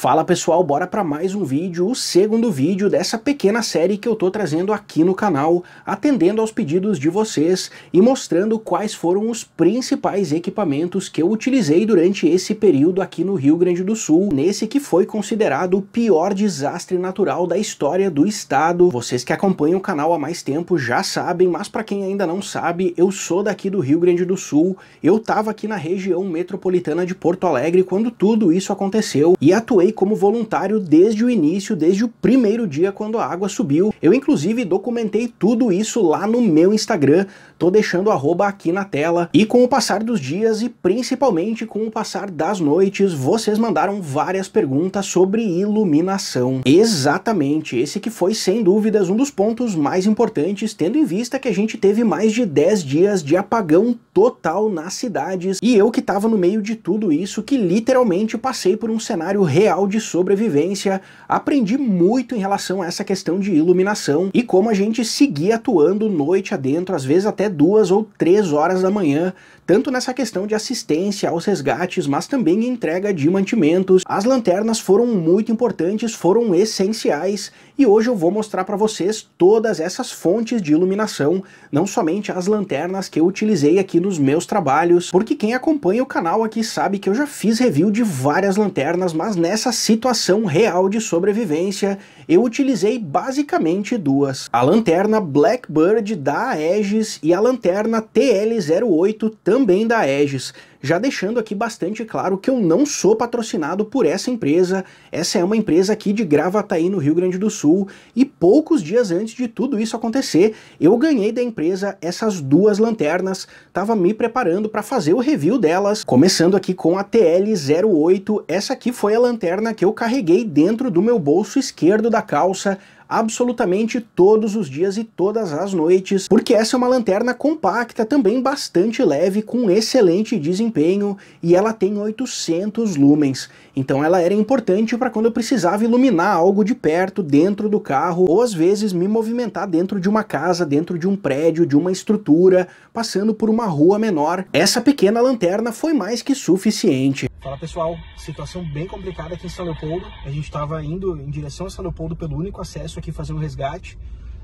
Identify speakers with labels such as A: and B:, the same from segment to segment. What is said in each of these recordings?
A: Fala pessoal, bora para mais um vídeo, o segundo vídeo dessa pequena série que eu tô trazendo aqui no canal, atendendo aos pedidos de vocês e mostrando quais foram os principais equipamentos que eu utilizei durante esse período aqui no Rio Grande do Sul, nesse que foi considerado o pior desastre natural da história do estado. Vocês que acompanham o canal há mais tempo já sabem, mas para quem ainda não sabe, eu sou daqui do Rio Grande do Sul, eu tava aqui na região metropolitana de Porto Alegre quando tudo isso aconteceu e atuei como voluntário desde o início, desde o primeiro dia quando a água subiu. Eu inclusive documentei tudo isso lá no meu Instagram, tô deixando arroba aqui na tela. E com o passar dos dias e principalmente com o passar das noites, vocês mandaram várias perguntas sobre iluminação. Exatamente, esse que foi sem dúvidas um dos pontos mais importantes, tendo em vista que a gente teve mais de 10 dias de apagão total nas cidades. E eu que tava no meio de tudo isso, que literalmente passei por um cenário real de sobrevivência, aprendi muito em relação a essa questão de iluminação e como a gente seguir atuando noite adentro, às vezes até duas ou três horas da manhã, tanto nessa questão de assistência aos resgates, mas também entrega de mantimentos. As lanternas foram muito importantes, foram essenciais e hoje eu vou mostrar para vocês todas essas fontes de iluminação, não somente as lanternas que eu utilizei aqui nos meus trabalhos, porque quem acompanha o canal aqui sabe que eu já fiz review de várias lanternas, mas nessa essa situação real de sobrevivência, eu utilizei basicamente duas. A lanterna Blackbird da Aegis e a lanterna TL-08 também da Aegis, já deixando aqui bastante claro que eu não sou patrocinado por essa empresa. Essa é uma empresa aqui de Gravataí, no Rio Grande do Sul, e poucos dias antes de tudo isso acontecer, eu ganhei da empresa essas duas lanternas, estava me preparando para fazer o review delas, começando aqui com a TL08. Essa aqui foi a lanterna que eu carreguei dentro do meu bolso esquerdo da calça, absolutamente todos os dias e todas as noites, porque essa é uma lanterna compacta, também bastante leve, com excelente desempenho, e ela tem 800 lumens, então ela era importante para quando eu precisava iluminar algo de perto, dentro do carro, ou às vezes me movimentar dentro de uma casa, dentro de um prédio, de uma estrutura, passando por uma rua menor. Essa pequena lanterna foi mais que suficiente. Fala pessoal, situação bem complicada aqui em São Leopoldo. A gente estava indo em direção a São Leopoldo pelo único acesso aqui fazendo resgate,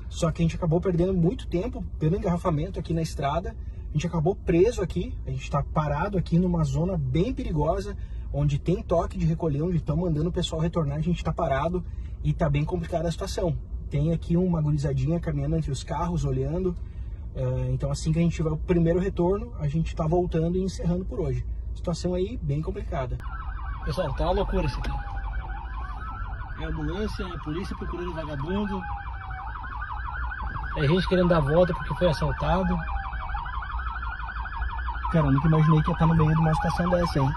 A: só que a gente acabou perdendo muito tempo pelo engarrafamento aqui na estrada. A gente acabou preso aqui, a gente está parado aqui numa zona bem perigosa, onde tem toque de recolher, onde estão mandando o pessoal retornar. A gente está parado e está bem complicada a situação. Tem aqui uma gurizadinha caminhando entre os carros, olhando. É, então, assim que a gente tiver o primeiro retorno, a gente está voltando e encerrando por hoje situação aí bem complicada. Pessoal, tá uma loucura isso aqui. É ambulância, é polícia procurando vagabundo. É gente querendo dar volta porque foi assaltado. Cara, eu nunca imaginei que ia estar no meio de uma situação dessa, hein?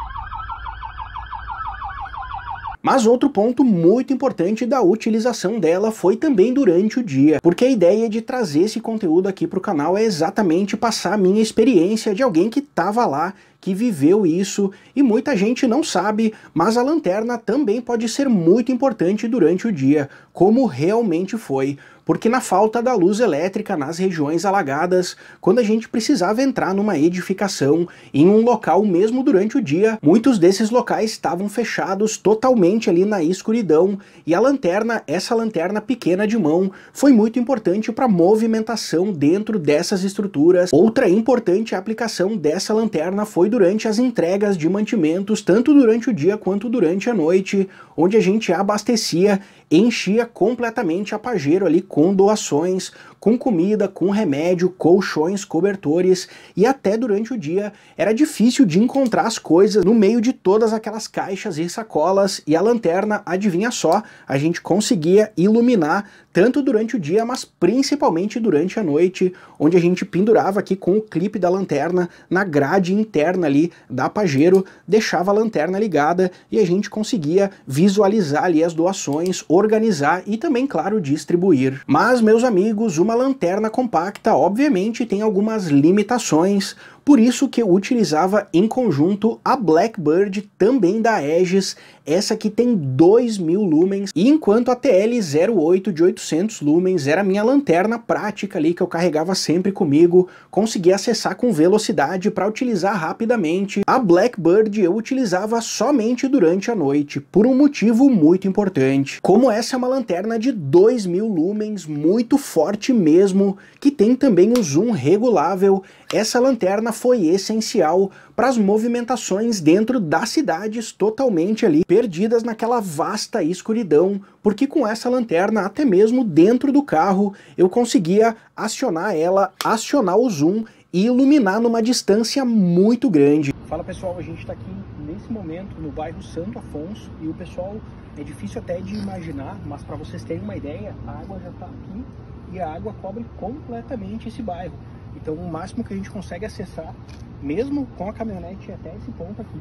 A: Mas outro ponto muito importante da utilização dela foi também durante o dia, porque a ideia de trazer esse conteúdo aqui para o canal é exatamente passar a minha experiência de alguém que estava lá que viveu isso e muita gente não sabe, mas a lanterna também pode ser muito importante durante o dia, como realmente foi porque na falta da luz elétrica nas regiões alagadas, quando a gente precisava entrar numa edificação em um local mesmo durante o dia, muitos desses locais estavam fechados totalmente ali na escuridão e a lanterna, essa lanterna pequena de mão, foi muito importante para movimentação dentro dessas estruturas. Outra importante aplicação dessa lanterna foi durante as entregas de mantimentos, tanto durante o dia quanto durante a noite, onde a gente abastecia, enchia completamente a pajeiro ali com com doações, com comida, com remédio, colchões, cobertores e até durante o dia era difícil de encontrar as coisas no meio de todas aquelas caixas e sacolas e a lanterna, adivinha só, a gente conseguia iluminar tanto durante o dia, mas principalmente durante a noite, onde a gente pendurava aqui com o clipe da lanterna na grade interna ali da Pajero, deixava a lanterna ligada e a gente conseguia visualizar ali as doações, organizar e também, claro, distribuir. Mas, meus amigos, uma lanterna compacta obviamente tem algumas limitações, por isso que eu utilizava em conjunto a Blackbird, também da Aegis, essa que tem 2000 lumens, e enquanto a TL08 de 800 lumens era minha lanterna prática ali que eu carregava sempre comigo, conseguia acessar com velocidade para utilizar rapidamente, a Blackbird eu utilizava somente durante a noite, por um motivo muito importante. Como essa é uma lanterna de 2000 lumens, muito forte mesmo, que tem também um zoom regulável, essa lanterna foi essencial para as movimentações dentro das cidades totalmente ali perdidas naquela vasta escuridão, porque com essa lanterna até mesmo dentro do carro eu conseguia acionar ela, acionar o zoom e iluminar numa distância muito grande. Fala pessoal, a gente está aqui nesse momento no bairro Santo Afonso e o pessoal é difícil até de imaginar, mas para vocês terem uma ideia, a água já está aqui e a água cobre completamente esse bairro. Então o máximo que a gente consegue acessar, mesmo com a caminhonete é até esse ponto aqui,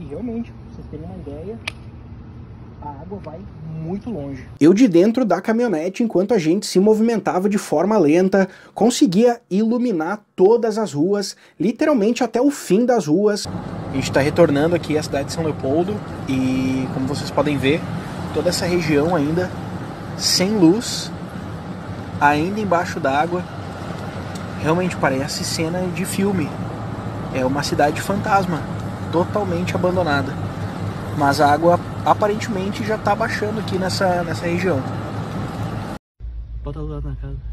A: e realmente, pra vocês terem uma ideia, a água vai muito longe. Eu de dentro da caminhonete, enquanto a gente se movimentava de forma lenta, conseguia iluminar todas as ruas, literalmente até o fim das ruas. A gente está retornando aqui à cidade de São Leopoldo e, como vocês podem ver, toda essa região ainda sem luz, ainda embaixo d'água, realmente parece cena de filme. É uma cidade fantasma, totalmente abandonada. Mas a água aparentemente já está baixando aqui nessa, nessa região. Bota lá na casa.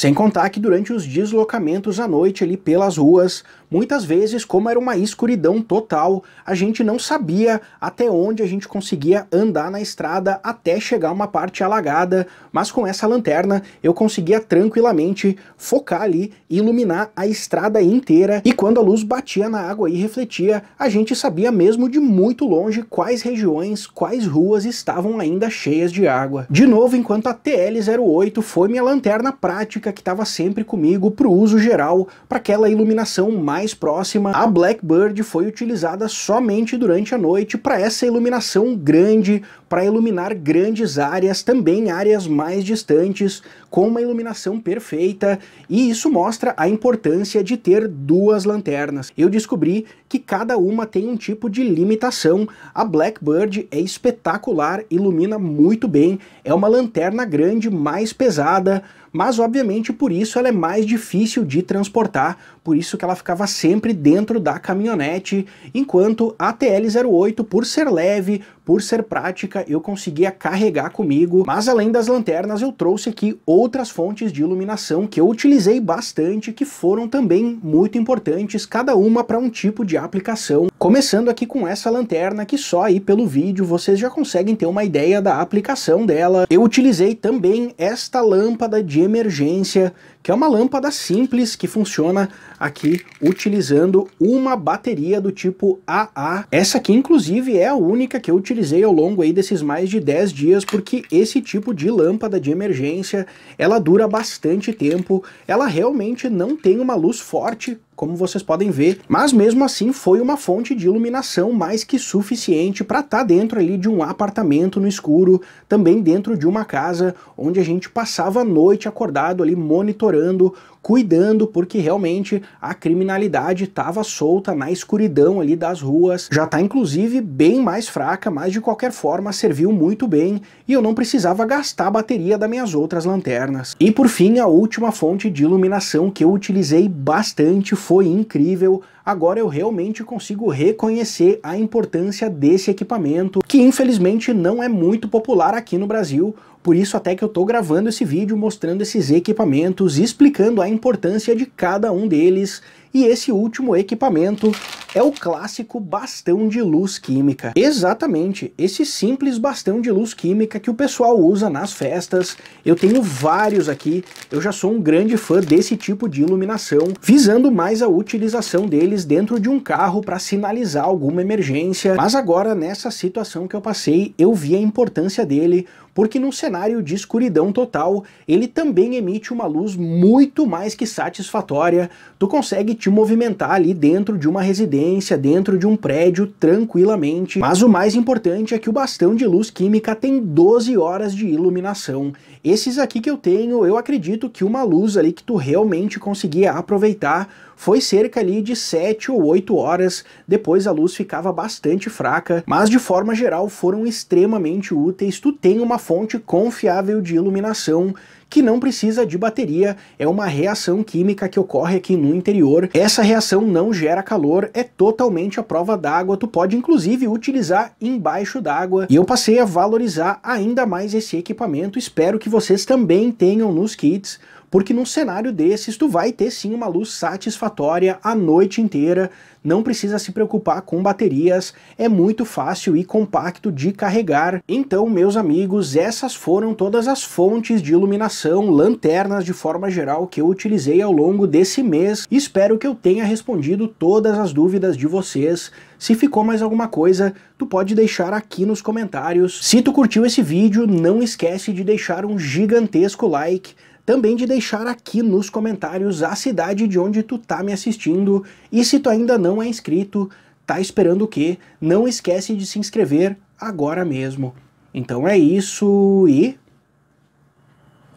A: Sem contar que durante os deslocamentos à noite ali pelas ruas, muitas vezes, como era uma escuridão total, a gente não sabia até onde a gente conseguia andar na estrada até chegar uma parte alagada, mas com essa lanterna eu conseguia tranquilamente focar ali e iluminar a estrada inteira. E quando a luz batia na água e refletia, a gente sabia mesmo de muito longe quais regiões, quais ruas estavam ainda cheias de água. De novo, enquanto a TL08 foi minha lanterna prática que estava sempre comigo para o uso geral, para aquela iluminação mais próxima. A Blackbird foi utilizada somente durante a noite para essa iluminação grande, para iluminar grandes áreas, também áreas mais distantes, com uma iluminação perfeita, e isso mostra a importância de ter duas lanternas. Eu descobri que cada uma tem um tipo de limitação. A Blackbird é espetacular, ilumina muito bem, é uma lanterna grande mais pesada, mas obviamente por isso ela é mais difícil de transportar, por isso que ela ficava sempre dentro da caminhonete, enquanto a TL-08, por ser leve, por ser prática, eu conseguia carregar comigo, mas além das lanternas eu trouxe aqui outras fontes de iluminação que eu utilizei bastante, que foram também muito importantes, cada uma para um tipo de aplicação. Começando aqui com essa lanterna, que só aí pelo vídeo vocês já conseguem ter uma ideia da aplicação dela. Eu utilizei também esta lâmpada de de emergência, que é uma lâmpada simples que funciona aqui utilizando uma bateria do tipo AA. Essa aqui, inclusive, é a única que eu utilizei ao longo aí desses mais de 10 dias, porque esse tipo de lâmpada de emergência, ela dura bastante tempo, ela realmente não tem uma luz forte, como vocês podem ver, mas mesmo assim foi uma fonte de iluminação mais que suficiente para estar tá dentro ali de um apartamento no escuro, também dentro de uma casa onde a gente passava a noite acordado ali monitorando cuidando, porque realmente a criminalidade estava solta na escuridão ali das ruas, já está inclusive bem mais fraca, mas de qualquer forma serviu muito bem e eu não precisava gastar a bateria das minhas outras lanternas. E por fim, a última fonte de iluminação que eu utilizei bastante foi incrível, agora eu realmente consigo reconhecer a importância desse equipamento, que infelizmente não é muito popular aqui no Brasil, por isso até que eu estou gravando esse vídeo mostrando esses equipamentos, explicando a importância de cada um deles e esse último equipamento é o clássico bastão de luz química. Exatamente, esse simples bastão de luz química que o pessoal usa nas festas. Eu tenho vários aqui, eu já sou um grande fã desse tipo de iluminação, visando mais a utilização deles dentro de um carro para sinalizar alguma emergência. Mas agora, nessa situação que eu passei, eu vi a importância dele, porque num cenário de escuridão total, ele também emite uma luz muito mais que satisfatória. Tu consegue te movimentar ali dentro de uma residência, dentro de um prédio, tranquilamente. Mas o mais importante é que o bastão de luz química tem 12 horas de iluminação. Esses aqui que eu tenho, eu acredito que uma luz ali que tu realmente conseguia aproveitar foi cerca ali de 7 ou 8 horas, depois a luz ficava bastante fraca, mas de forma geral foram extremamente úteis, tu tem uma fonte confiável de iluminação que não precisa de bateria, é uma reação química que ocorre aqui no interior. Essa reação não gera calor, é totalmente à prova d'água, tu pode inclusive utilizar embaixo d'água. E eu passei a valorizar ainda mais esse equipamento, espero que vocês também tenham nos kits porque num cenário desses tu vai ter sim uma luz satisfatória a noite inteira, não precisa se preocupar com baterias, é muito fácil e compacto de carregar. Então, meus amigos, essas foram todas as fontes de iluminação, lanternas de forma geral que eu utilizei ao longo desse mês. Espero que eu tenha respondido todas as dúvidas de vocês. Se ficou mais alguma coisa, tu pode deixar aqui nos comentários. Se tu curtiu esse vídeo, não esquece de deixar um gigantesco like, também de deixar aqui nos comentários a cidade de onde tu tá me assistindo e se tu ainda não é inscrito, tá esperando o quê? Não esquece de se inscrever agora mesmo. Então é isso e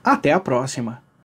A: até a próxima.